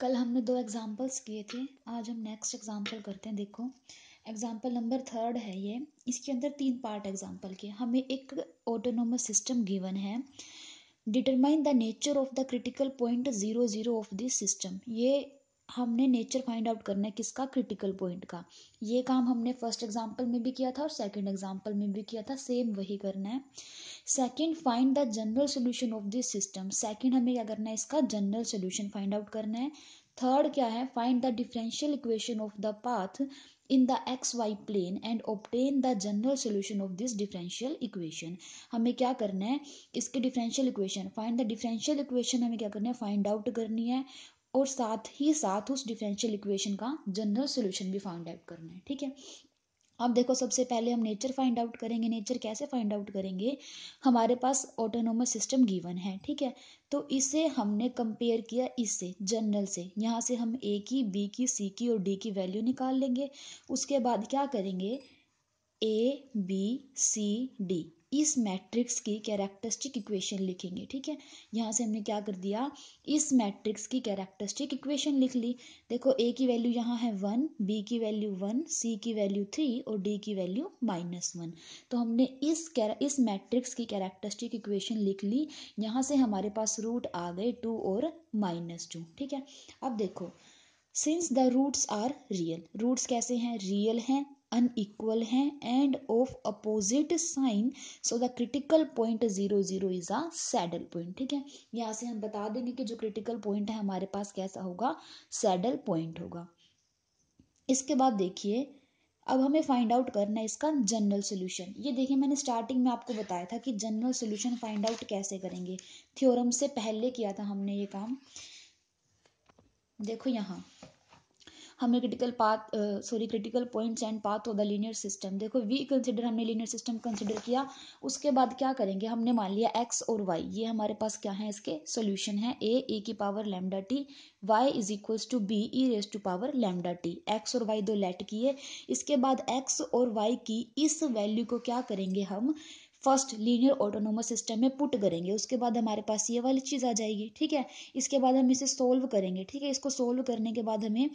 कल हमने दो एग्जाम्पल्स किए थे आज हम नेक्स्ट एग्जाम्पल करते हैं देखो एग्जाम्पल नंबर थर्ड है ये इसके अंदर तीन पार्ट एग्जाम्पल के हमें एक ऑटोनोमस सिस्टम गिवन है determine the nature of the critical point zero zero of this system ये हमने नेचर फाइंड आउट करना है किसका क्रिटिकल पॉइंट का ये काम हमने फर्स्ट एग्जांपल में भी किया था और सेकंड एग्जांपल में भी किया था सेम वही करना है second find the general solution of this system second हमें क्या करना है इसका जनरल सोल्यूशन फाइंड आउट करना है थर्ड क्या है find the differential equation of the path in the x Y plane and obtain the general solution of this differential equation हमें क्या करना है इसके differential equation find the differential equation हमें क्या करना है फाइंड आउट करनी है और साथ ही साथ उस डिफरेंशियल इक्वेशन का जनरल सोल्यूशन भी फाइंड आउट करना है ठीक है अब देखो सबसे पहले हम नेचर फाइंड आउट करेंगे नेचर कैसे फाइंड आउट करेंगे हमारे पास ऑटोनोमस सिस्टम गिवन है ठीक है तो इसे हमने कंपेयर किया इससे जनरल से यहाँ से हम ए की बी की सी की और डी की वैल्यू निकाल लेंगे उसके बाद क्या करेंगे ए बी सी डी इस मैट्रिक्स की कैरेक्टरिस्टिक इक्वेशन लिखेंगे ठीक है यहाँ से हमने क्या कर दिया इस मैट्रिक्स की कैरेक्टरिस्टिक इक्वेशन लिख ली देखो ए की वैल्यू यहाँ है वन बी की वैल्यू वन सी की वैल्यू थ्री और डी की वैल्यू माइनस वन तो हमने इस इस मैट्रिक्स की कैरेक्टरिस्टिक इक्वेशन लिख ली यहाँ से हमारे पास रूट आ गए टू और माइनस टू ठीक है अब देखो since the roots are real roots कैसे हैं रियल हैं unequal हैं and of opposite sign so the critical point zero zero is a saddle point ठीक है यहाँ से हम बता देंगे कि जो critical point है हमारे पास कैसा होगा saddle point होगा इसके बाद देखिए अब हमें फाइंड आउट करना है इसका जनरल सोल्यूशन ये देखिए मैंने स्टार्टिंग में आपको बताया था कि जनरल सोल्यूशन फाइंड आउट कैसे करेंगे थ्योरम से पहले किया था हमने ये काम देखो यहाँ हमें critical path sorry critical points and path of the linear system देखो वी कंसिडर हमने लीनियर सिस्टम कंसिडर किया उसके बाद क्या करेंगे हमने मान लिया एक्स और वाई ये हमारे पास क्या है इसके सोल्यूशन है ए ए की power lambda T Y is equals to B E raise to power lambda T X और वाई दो लेट किए इसके बाद एक्स और वाई की इस वैल्यू को क्या करेंगे हम फर्स्ट लीनियर ऑटोनोमस सिस्टम में पुट करेंगे उसके बाद हमारे पास ये वाली चीज़ आ जाएगी ठीक है इसके बाद हम इसे सोल्व करेंगे ठीक है इसको सोल्व करने के बाद हमें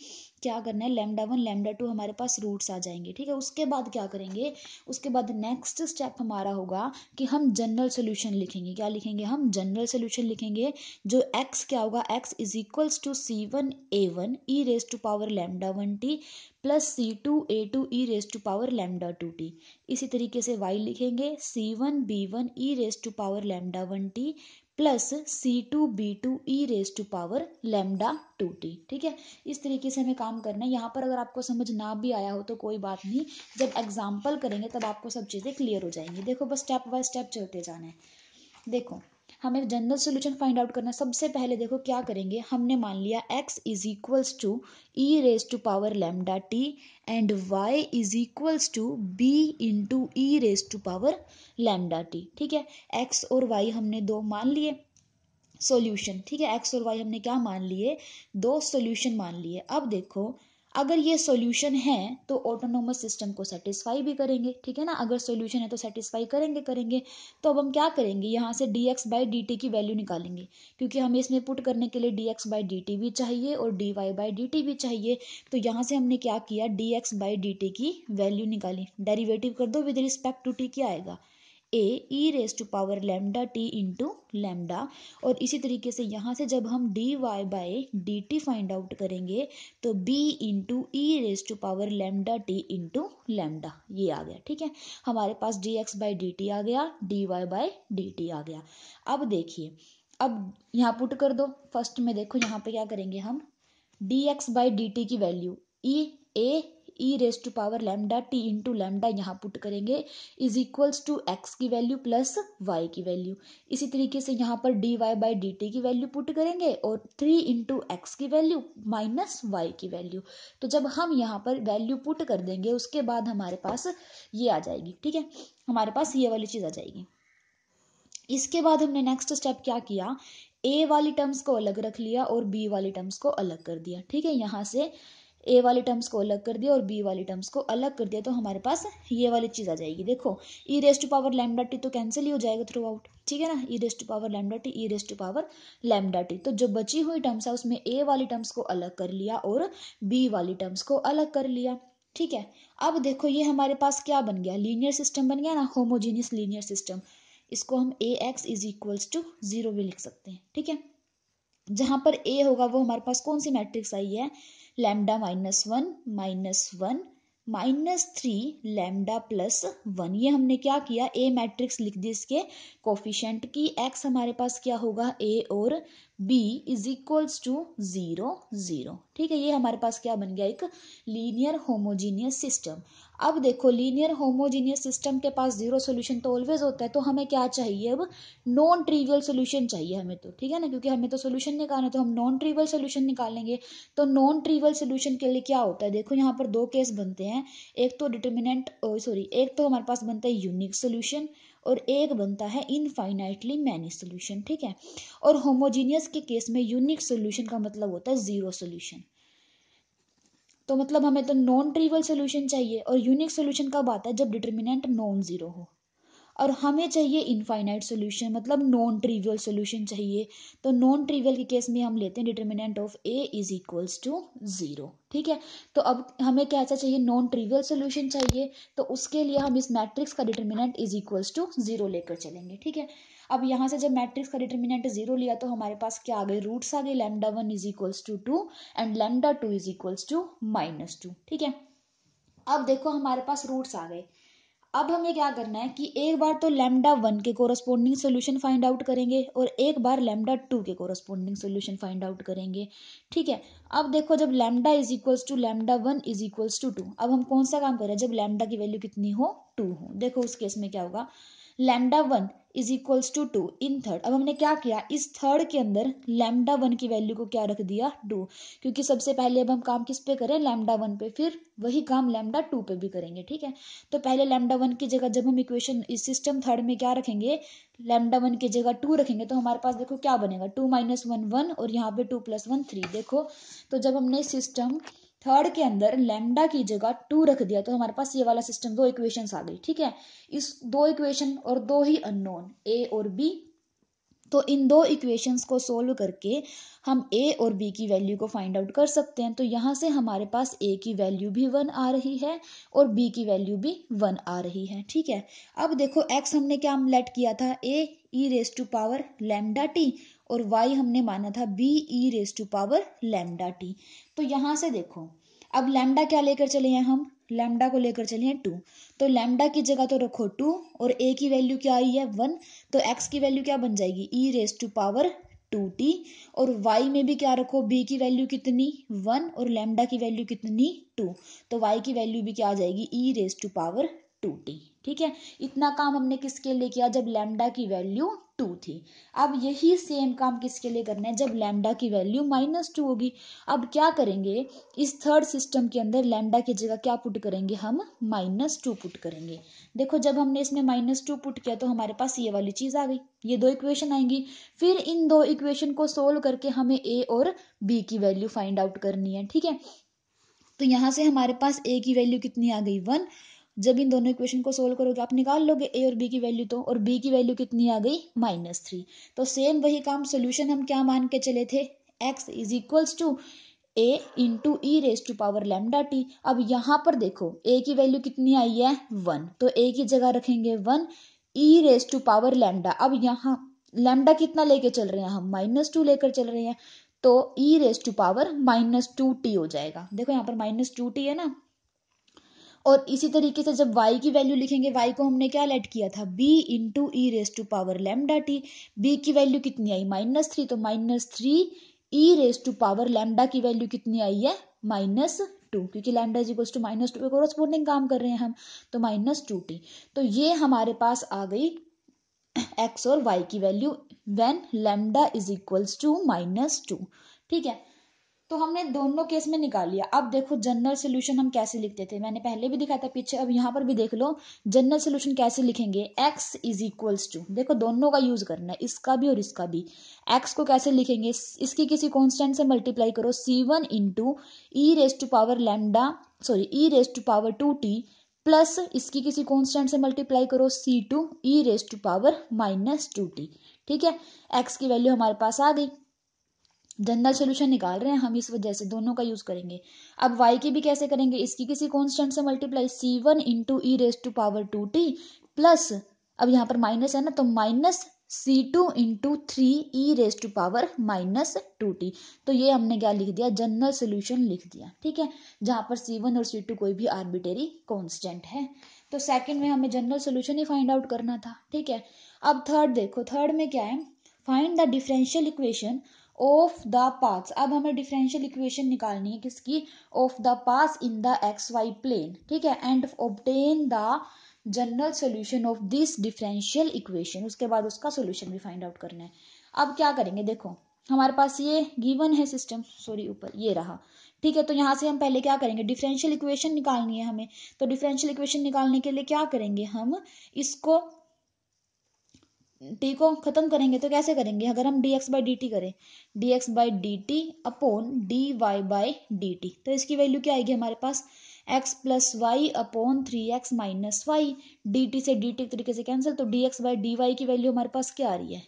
क्या करना है लेमडा वन लेमडा टू हमारे पास रूट्स आ जाएंगे ठीक है उसके बाद क्या करेंगे उसके बाद नेक्स्ट स्टेप हमारा होगा कि हम जनरल सोल्यूशन लिखेंगे क्या लिखेंगे हम जनरल सोल्यूशन लिखेंगे जो एक्स क्या होगा X is equals to C one A one E raise to power lambda one T plus C two A two E raise to power lambda two T इसी तरीके से वाई लिखेंगे C one B one E raise to power lambda one T plus C two B two E raise to power lambda two T ठीक है इस तरीके से हमें काम करना है यहाँ पर अगर आपको समझ ना भी आया हो तो कोई बात नहीं जब एग्जाम्पल करेंगे तब आपको सब चीज़ें क्लियर हो जाएंगी देखो बस स्टेप बाय स्टेप चलते जाना है देखो हमें जनरल सोल्यूशन फाइंड आउट करना सबसे पहले देखो क्या करेंगे हमने मान लिया x is equals to E raise to power lambda T and y is equals to B two E raise to power lambda T ठीक है x और y हमने दो मान लिए सोल्यूशन ठीक है x और y हमने क्या मान लिए दो सोल्यूशन मान लिए अब देखो अगर ये सोल्यूशन है तो ऑटोनोमस सिस्टम को सेटिस्फाई भी करेंगे ठीक है ना अगर सोल्यूशन है तो सेटिस्फाई करेंगे करेंगे तो अब हम क्या करेंगे यहाँ से D x by D T की वैल्यू निकालेंगे क्योंकि हमें इसमें पुट करने के लिए D x by D T भी चाहिए और D Y by D T भी चाहिए तो यहाँ से हमने क्या किया D x by D T की वैल्यू निकाली डेरिवेटिव कर दो विद रिस्पेक्ट टू टी क्या आएगा A E raise to power lambda T into lambda और इसी तरीके से यहाँ से जब हम D Y by D T find out करेंगे तो B into E raise to power lambda T into lambda ये आ गया ठीक है हमारे पास D x by D T आ गया D Y by D T आ गया अब देखिए अब यहाँ पुट कर दो फर्स्ट में देखो यहाँ पे क्या करेंगे हम D x by D T की value E A E raise to power lambda T into lambda यहाँ पुट करेंगे इज इक्वल्स टू एक्स की वैल्यू प्लस वाई की वैल्यू इसी तरीके से यहाँ पर D Y by D T की वैल्यू पुट करेंगे और थ्री इंटू एक्स की वैल्यू माइनस वाई की वैल्यू तो जब हम यहाँ पर वैल्यू पुट कर देंगे उसके बाद हमारे पास ये आ जाएगी ठीक है हमारे पास ये वाली चीज़ आ जाएगी इसके बाद हमने नेक्स्ट स्टेप क्या किया ए वाली टर्म्स को अलग रख लिया और बी वाली टर्म्स को अलग कर दिया ठीक है यहाँ से ए वाले टर्म्स को अलग कर दिया और बी वाले टर्म्स को अलग कर दिया तो हमारे पास ये वाली चीज़ आ जाएगी देखो E raise to power lambda T तो कैंसिल ही हो जाएगा थ्रू आउट ठीक है ना E raise to power lambda T E raise to power lambda T तो जो बची हुई टर्म्स है उसमें ए वाली टर्म्स को अलग कर लिया और बी वाली टर्म्स को अलग कर लिया ठीक है अब देखो ये हमारे पास क्या बन गया लीनियर सिस्टम बन गया ना होमोजीनियस लीनियर सिस्टम इसको हम A X is equals to zero भी लिख सकते हैं ठीक है जहाँ पर ए होगा वो हमारे पास कौन सी मैट्रिक्स आई है lambda minus one minus one minus three lambda plus one ये हमने क्या किया ए मैट्रिक्स लिख दी इसके कोफिशेंट की एक्स हमारे पास क्या होगा ए और B is equals to zero zero ठीक है ये हमारे पास क्या बन गया एक लीनियर होमोजीनियस सिस्टम अब देखो लीनियर होमोजीनियस सिस्टम के पास जीरो सोल्यूशन तो ऑलवेज होता है तो हमें क्या चाहिए अब नॉन ट्रीवियल सोल्यूशन चाहिए हमें तो ठीक है ना क्योंकि हमें तो सोल्यूशन निकालना तो हम नॉन ट्रीवियल सोल्यूशन निकालेंगे तो नॉन ट्रीवियल सोल्यूशन के लिए क्या होता है देखो यहाँ पर दो केस बनते हैं एक तो डिटर्मिनेंट सॉरी एक तो हमारे पास बनता है यूनिक सोल्यूशन और एक बनता है इनफाइनाइटली मैनी सोल्यूशन ठीक है और होमोजीनियस के केस में यूनिक सोल्यूशन का मतलब होता है जीरो सोल्यूशन तो मतलब हमें तो नॉन ट्रिवल सोल्यूशन चाहिए और यूनिक सोल्यूशन कब आता है जब डिटर्मिनेंट नॉन ज़ीरो हो और हमें चाहिए इनफाइनाइट सोल्यूशन मतलब नॉन ट्रिवियल सोल्यूशन चाहिए तो नॉन ट्रिवियल के केस में हम लेते हैं determinant of A is equals to zero ठीक है तो अब हमें कैसा चाहिए नॉन ट्रिवियल सोल्यूशन चाहिए तो उसके लिए हम इस मैट्रिक्स का determinant is equals to zero लेकर चलेंगे ठीक है अब यहाँ से जब मैट्रिक्स का डिटर्मिनेंट जीरो लिया तो हमारे पास क्या आ गए रूट्स आ गए lambda one is equals to two and lambda two is equals to minus two ठीक है अब देखो हमारे पास रूट्स आ गए अब हमें क्या करना है कि एक बार तो लैमडा वन के कोरस्पोंडिंग सोल्यूशन फाइंड आउट करेंगे और एक बार लैमडा टू के कोरस्पोंडिंग सोल्यूशन फाइंड आउट करेंगे ठीक है अब देखो जब lambda is equals to lambda one is equals to two अब हम कौन सा काम कर रहे हैं जब लैमडा की वैल्यू कितनी हो टू हो देखो उस केस में क्या होगा lambda one is equals to two in third अब हमने क्या किया इस थर्ड के अंदर लैमडा वन की वैल्यू को क्या रख दिया टू क्योंकि सबसे पहले अब हम काम किस पे करें लैमडा वन पे फिर वही काम लैमडा टू पे भी करेंगे ठीक है तो पहले लैमडा वन की जगह जब हम इक्वेशन इस सिस्टम थर्ड में क्या रखेंगे लैमडा वन की जगह टू रखेंगे तो हमारे पास देखो क्या बनेगा टू माइनस वन वन और यहाँ पे टू प्लस वन थ्री देखो तो जब हमने सिस्टम थर्ड के अंदर लेमडा की जगह टू रख दिया तो हमारे पास ये वाला सिस्टम दो इक्वेशंस आ गई ठीक है इस दो इक्वेशन और दो ही अननोन ए और बी तो इन दो इक्वेशंस को सोल्व करके हम ए और बी की वैल्यू को फाइंड आउट कर सकते हैं तो यहाँ से हमारे पास ए की वैल्यू भी वन आ रही है और बी की वैल्यू भी वन आ रही है ठीक है अब देखो एक्स हमने क्या लेट किया था A E raise to power lambda T और वाई हमने माना था B E raise to power lambda T तो यहाँ से देखो अब लैमडा क्या लेकर चले हैं हम लैमडा को लेकर चले हैं टू तो लैमडा की जगह तो रखो टू और ए की वैल्यू क्या आई है वन तो एक्स की वैल्यू क्या बन जाएगी ई raise to power two T और वाई में भी क्या रखो बी की वैल्यू कितनी वन और लैमडा की वैल्यू कितनी टू तो वाई की वैल्यू भी क्या आ जाएगी ई raise to power two T ठीक है इतना काम हमने किसके लिए किया जब लैमडा की वैल्यू टू थी अब यही सेम काम किसके लिए करना है जब लैमडा की वैल्यू माइनस टू होगी अब क्या करेंगे इस थर्ड सिस्टम के अंदर लैमडा की जगह क्या पुट करेंगे हम माइनस टू पुट करेंगे देखो जब हमने इसमें माइनस टू पुट किया तो हमारे पास ये वाली चीज़ आ गई ये दो इक्वेशन आएंगी फिर इन दो इक्वेशन को सोल्व करके हमें ए और बी की वैल्यू फाइंड आउट करनी है ठीक है तो यहाँ से हमारे पास ए की वैल्यू कितनी आ गई वन जब इन दोनों इक्वेशन को सोल्व करोगे आप निकाल लोगे ए और बी की वैल्यू तो और बी की वैल्यू कितनी आ गई माइनस थ्री तो सेम वही काम सोल्यूशन हम क्या मान के चले थे x is equals to a into E raise to power lambda t अब यहाँ पर देखो ए की वैल्यू कितनी आई है वन तो ए की जगह रखेंगे one E raise to power lambda अब यहाँ लेमडा कितना लेके चल रहे हैं हम माइनस टू लेकर चल रहे हैं तो e raise to power minus two t हो जाएगा देखो यहाँ पर माइनस टू टी है ना और इसी तरीके से जब y की वैल्यू लिखेंगे y को हमने क्या लेट किया था b into E raise to power lambda t b की वैल्यू कितनी आई माइनस थ्री तो minus three e raise to power lambda की वैल्यू कितनी आई है माइनस टू क्योंकि lambda is equals to minus two पे काम कर रहे हैं हम तो माइनस टू टी तो ये हमारे पास आ गई एक्स और वाई की value when lambda is equals to minus two ठीक है तो हमने दोनों केस में निकाल लिया अब देखो जनरल सोल्यूशन हम कैसे लिखते थे मैंने पहले भी दिखाया था पीछे अब यहाँ पर भी देख लो जनरल सोल्यूशन कैसे लिखेंगे x इज इक्वल्स टू देखो दोनों का यूज करना है इसका भी और इसका भी x को कैसे लिखेंगे इसकी किसी कॉन्स्टेंट से मल्टीप्लाई करो c one into E raise to power lambda sorry e raise to power two t plus इसकी किसी कॉन्स्टेंट से मल्टीप्लाई करो c two E raise to power minus two T ठीक है एक्स की वैल्यू हमारे पास आ गई जनरल सोल्यूशन निकाल रहे हैं हम इस वजह से दोनों का यूज करेंगे अब वाई की भी कैसे करेंगे इसकी किसी कॉन्स्टेंट से multiply c one into E raise to power two t plus अब यहाँ पर माइनस है ना तो minus c two into three e raise to power minus two t तो ये हमने क्या लिख दिया जनरल सोल्यूशन लिख दिया ठीक है जहाँ पर सी वन और सी टू कोई भी आर्बिटेरी कॉन्स्टेंट है तो सेकेंड में हमें जनरल सोल्यूशन ही फाइंड आउट करना था ठीक है अब थर्ड देखो थर्ड में क्या है find the differential equation of the path अब हमें डिफरेंशियल इक्वेशन निकालनी है किसकी of the paths in the x Y plane ठीक है and obtain the general solution of this differential equation उसके बाद उसका सोल्यूशन भी फाइंड आउट करना है अब क्या करेंगे देखो हमारे पास ये गिवन है सिस्टम सॉरी ऊपर ये रहा ठीक है तो यहाँ से हम पहले क्या करेंगे डिफरेंशियल इक्वेशन निकालनी है हमें तो डिफरेंशियल इक्वेशन निकालने के लिए क्या करेंगे हम इसको टी को खत्म करेंगे तो कैसे करेंगे अगर हम D x by D t करें d x by D t upon d Y by D t तो इसकी वैल्यू क्या आएगी हमारे पास x plus y upon three x minus y d t से डी टी तरीके से कैंसिल तो d x by d y की वैल्यू हमारे पास क्या आ रही है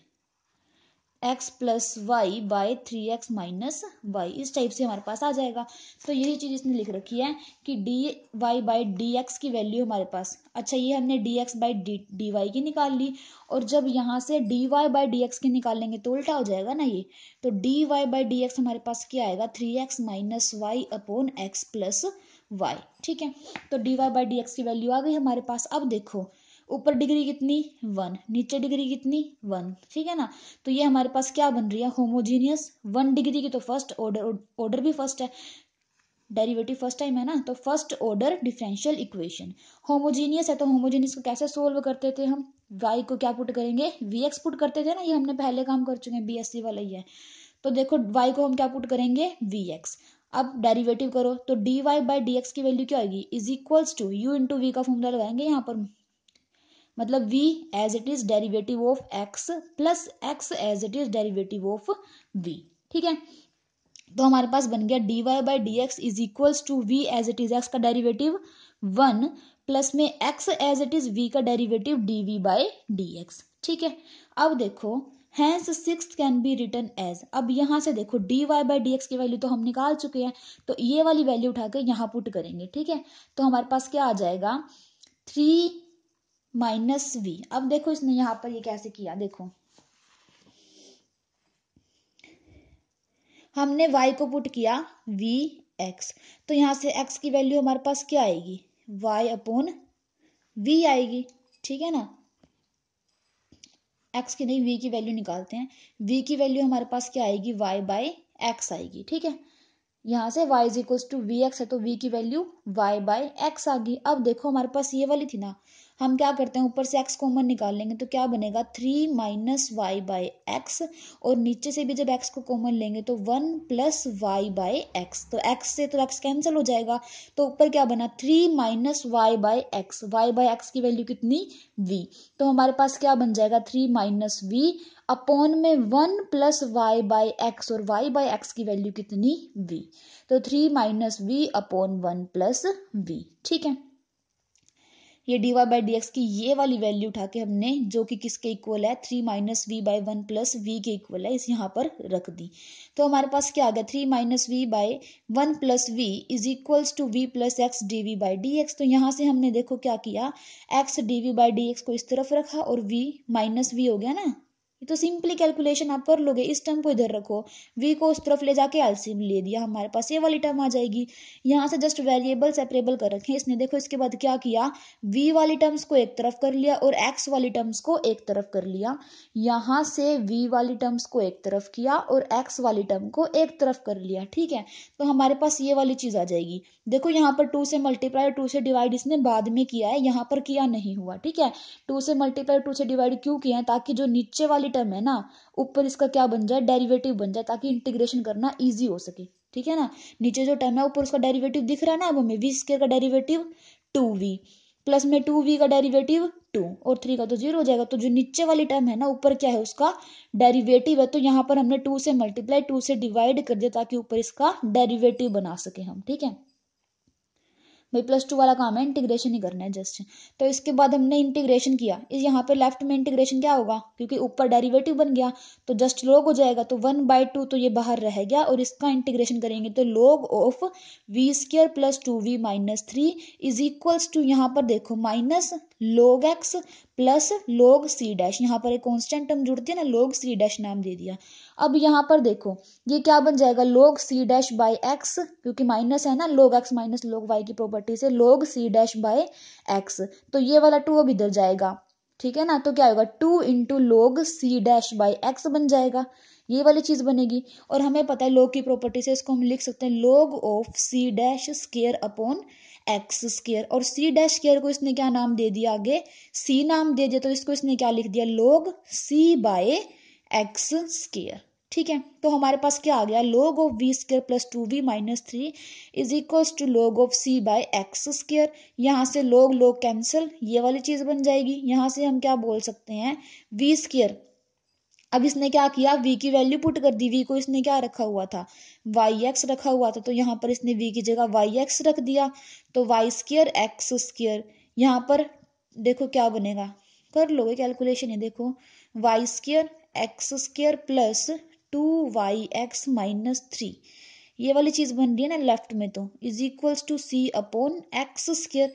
x plus y by three x minus y इस टाइप से हमारे पास आ जाएगा तो यही चीज़ इसने लिख रखी है कि d y by d x की वैल्यू हमारे पास अच्छा ये हमने d x by d d y की निकाल ली और जब यहाँ से d Y by d x की निकालेंगे तो उल्टा हो जाएगा ना ये तो d Y by d x हमारे पास क्या आएगा three x minus y upon x plus y ठीक है तो d Y by d x की वैल्यू आ गई हमारे पास अब देखो ऊपर डिग्री कितनी वन नीचे डिग्री कितनी वन ठीक है ना तो ये हमारे पास क्या बन रही है होमोजीनियस वन डिग्री की तो फर्स्ट ऑर्डर ऑर्डर भी फर्स्ट है डेरिवेटिव फर्स्ट टाइम है ना तो first order differential equation homogeneous है तो होमोजीनियस को कैसे सोल्व करते थे हम वाई को क्या पुट करेंगे वी एक्स पुट करते थे ना ये हमने पहले काम कर चुके हैं बी एस सी वाला ही है तो देखो वाई को हम क्या पुट करेंगे वी एक्स अब डेरिवेटिव करो तो d Y by d x की वैल्यू क्या होगी is equals to u into v का फॉर्मूला लगाएंगे यहाँ पर मतलब v as it is derivative of x plus x as it is derivative of v ठीक है तो हमारे पास बन गया dy y by d x is equal to v as it is x का डेरिवेटिव वन प्लस में x as it is v का derivative dv v by d x ठीक है अब देखो hence six can be written as अब यहाँ से देखो dy y by d x की वैल्यू तो हम निकाल चुके हैं तो ये वाली वैल्यू उठाकर यहाँ पुट करेंगे ठीक है तो हमारे पास क्या आ जाएगा थ्री माइनस वी अब देखो इसने यहाँ पर ये कैसे किया देखो हमने वाई को पुट किया वी एक्स तो यहाँ से एक्स की वैल्यू हमारे पास क्या आएगी वाई अपोन वी आएगी ठीक है ना एक्स की नहीं वी की वैल्यू निकालते हैं वी की वैल्यू हमारे पास क्या आएगी वाई बाय एक्स आएगी ठीक है यहाँ से y is equals to v x है तो v की वैल्यू y बाय एक्स आ गई अब देखो हमारे पास ये वाली थी ना हम क्या करते हैं ऊपर से x कॉमन निकाल लेंगे तो क्या बनेगा three minus y by x और नीचे से भी जब x को कॉमन लेंगे तो one plus y by x तो x से तो x कैंसिल हो जाएगा तो ऊपर क्या बना three minus y by x y by x की वैल्यू कितनी v तो हमारे पास क्या बन जाएगा थ्री माइनस वी अपॉन में one plus y by x और वाई बाई एक्स की वैल्यू कितनी वी तो three minus v upon one plus v ठीक है ये d Y by d x की ये वाली वैल्यू उठा के हमने जो कि किसके इक्वल है three minus v by one plus v के इक्वल है इस यहाँ पर रख दी तो हमारे पास क्या आ गया three minus v by one plus v is equals to v plus x d v by d x तो यहाँ से हमने देखो क्या किया x d v by d x को इस तरफ रखा और वी माइनस वी हो गया ना ये तो सिंपली कैलकुलेशन आप कर लोगे इस टर्म को इधर रखो वी को उस तरफ ले जाके एलसीएम ले दिया हमारे पास ये वाली टर्म आ जाएगी यहाँ से जस्ट वेरिएबल सेपरेबल कर रखे इसने देखो इसके बाद क्या किया वी वाली टर्म्स को एक तरफ कर लिया और एक्स वाली टर्म्स को एक तरफ कर लिया यहाँ से वी वाली टर्म्स को एक तरफ किया और एक्स वाली टर्म को एक तरफ कर लिया ठीक है तो हमारे पास ये वाली चीज़ आ जाएगी देखो यहाँ पर टू से मल्टीप्लाई टू से डिवाइड इसने बाद में किया है यहाँ पर किया नहीं हुआ ठीक है टू से मल्टीप्लाई टू से डिवाइड क्यों किया है ताकि जो नीचे वाली वाली टर्म है ना ऊपर इसका क्या बन जाए डेरिवेटिव बन जाए ताकि इंटीग्रेशन करना ईजी हो सके ठीक है ना नीचे जो टर्म है ऊपर उसका डेरिवेटिव दिख रहा है ना अब हमें वी स्केयर का डेरिवेटिव टू वी प्लस में टू वी का डेरिवेटिव टू और थ्री का तो जीरो हो जाएगा तो जो नीचे वाली टर्म है ना ऊपर क्या है उसका डेरिवेटिव है तो यहाँ पर हमने टू से मल्टीप्लाई टू से डिवाइड कर दिया ताकि ऊपर इसका डेरिवेटिव बना सके हम ठीक है भाई प्लस टू वाला काम है इंटीग्रेशन ही करना है जस्ट तो इसके बाद हमने इंटीग्रेशन किया इस यहाँ पे लेफ्ट में इंटीग्रेशन क्या होगा क्योंकि ऊपर डेरिवेटिव बन गया तो जस्ट लोग हो जाएगा तो वन बाई टू तो ये बाहर रह गया और इसका इंटीग्रेशन करेंगे तो log of v square plus two v minus three is equals to यहाँ पर देखो माइनस लोग एक्स प्लस लोग सी डैश यहाँ पर एक कॉन्स्टेंट टर्म जुड़ती है ना लोग सी डैश नाम दे दिया अब यहाँ पर देखो ये क्या बन जाएगा log c dash by x क्योंकि माइनस है ना log x minus log y की प्रॉपर्टी से log c dash by x तो ये वाला टू अब इधर जाएगा ठीक है ना तो क्या होगा टू इंटू लोग सी डैश बाई एक्स बन जाएगा ये वाली चीज़ बनेगी और हमें पता है लोग की प्रॉपर्टी से इसको हम लिख सकते हैं log of c dash square upon x square और सी डैश स्केयर को इसने क्या नाम दे दिया आगे सी नाम दे दिया तो इसको इसने क्या लिख दिया लोग सी बाय एक्स स्केयर ठीक है तो हमारे पास क्या आ गया log of v square plus two v minus three is equal to log of c by x square यहाँ से लोग लोग कैंसिल ये वाली चीज़ बन जाएगी यहाँ से हम क्या बोल सकते हैं वी स्केयर अब इसने क्या किया v की वैल्यू पुट कर दी v को इसने क्या रखा हुआ था वाई एक्स रखा हुआ था तो यहाँ पर इसने v की जगह वाई एक्स रख दिया तो वाई स्क्र एक्स स्क्र यहाँ पर देखो क्या बनेगा कर लोगे कैलकुलेशन है देखो y square x square plus two y x minus three ये वाली चीज़ बन रही है ना लेफ्ट में तो is equals to c upon x square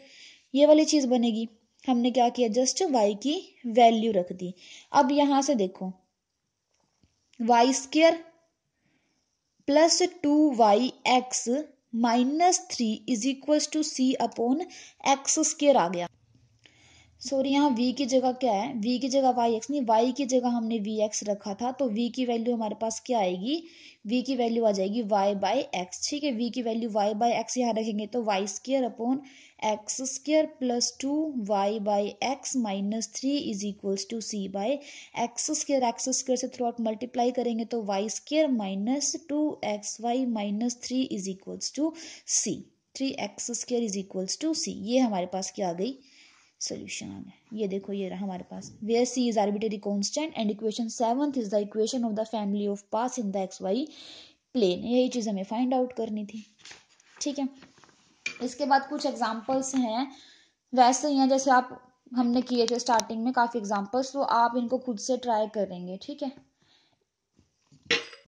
ये वाली चीज़ बनेगी हमने क्या किया जस्ट वाई की वैल्यू रख दी अब यहां से देखो y square plus two y x minus three is equal to c upon x square आ गया सॉरी यहाँ वी की जगह क्या है वी की जगह वाई एक्स नहीं वाई की जगह हमने वी एक्स रखा था तो वी की वैल्यू हमारे पास क्या आएगी वी की वैल्यू आ जाएगी वाई बाई एक्स ठीक है वी की वैल्यू वाई बाई एक्स यहाँ रखेंगे तो y square upon x square plus two y by x minus three is equals to c by x square x square से throughout multiply करेंगे तो y square minus two x y minus three is equals to c three x square is equals to c ये हमारे पास क्या आ गई solution solution ये देखो ये रहा हमारे पास where c is arbitrary constant and equation seventh is the equation of the family of paths in the x Y plane यही चीज़ हमें फाइंड आउट करनी थी ठीक है इसके बाद कुछ एग्जाम्पल्स हैं वैसे ही हैं जैसे आप हमने किए थे स्टार्टिंग में काफ़ी एग्जाम्पल्स तो आप इनको खुद से ट्राई करेंगे ठीक है